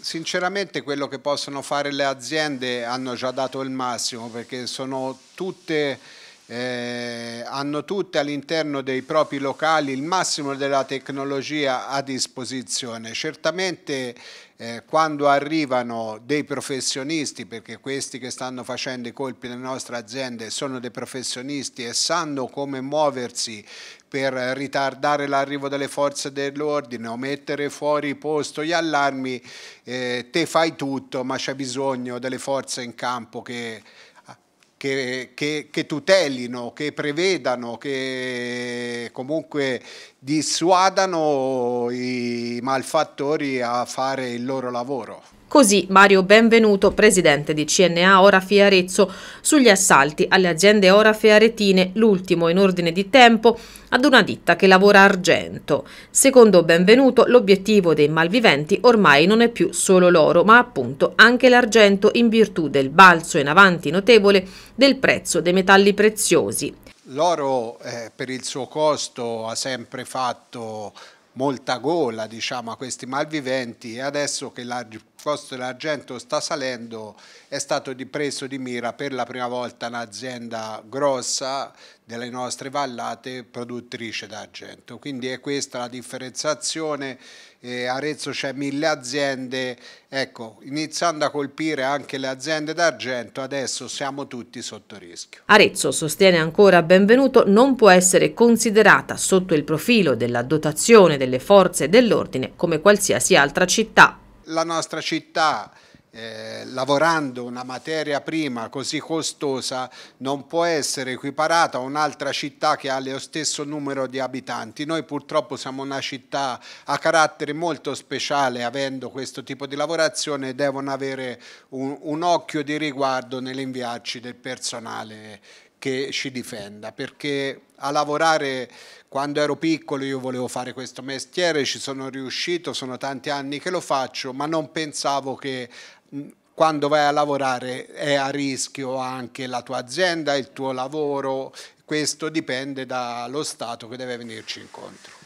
Sinceramente quello che possono fare le aziende hanno già dato il massimo perché sono tutte eh, hanno tutte all'interno dei propri locali il massimo della tecnologia a disposizione. Certamente eh, quando arrivano dei professionisti, perché questi che stanno facendo i colpi nelle nostre aziende sono dei professionisti e sanno come muoversi per ritardare l'arrivo delle forze dell'ordine o mettere fuori posto gli allarmi, eh, te fai tutto ma c'è bisogno delle forze in campo che che, che, che, tutelino, che prevedano, che comunque dissuadano i malfattori a fare il loro lavoro. Così Mario Benvenuto, presidente di CNA Orafi Arezzo, sugli assalti alle aziende Orafi Aretine, l'ultimo in ordine di tempo, ad una ditta che lavora argento. Secondo Benvenuto, l'obiettivo dei malviventi ormai non è più solo l'oro, ma appunto anche l'argento in virtù del balzo in avanti notevole del prezzo dei metalli preziosi. L'oro eh, per il suo costo ha sempre fatto molta gola diciamo, a questi malviventi e adesso che la il costo dell'argento sta salendo, è stato preso di mira per la prima volta un'azienda grossa delle nostre vallate produttrice d'argento. Quindi è questa la differenziazione, eh, Arezzo c'è mille aziende, ecco, iniziando a colpire anche le aziende d'argento, adesso siamo tutti sotto rischio. Arezzo sostiene ancora Benvenuto non può essere considerata sotto il profilo della dotazione delle forze dell'ordine come qualsiasi altra città la nostra città, eh, lavorando una materia prima così costosa non può essere equiparata a un'altra città che ha lo stesso numero di abitanti. Noi purtroppo siamo una città a carattere molto speciale avendo questo tipo di lavorazione e devono avere un, un occhio di riguardo nell'inviarci del personale che ci difenda, perché a lavorare quando ero piccolo io volevo fare questo mestiere, ci sono riuscito, sono tanti anni che lo faccio, ma non pensavo che quando vai a lavorare è a rischio anche la tua azienda, il tuo lavoro, questo dipende dallo Stato che deve venirci incontro.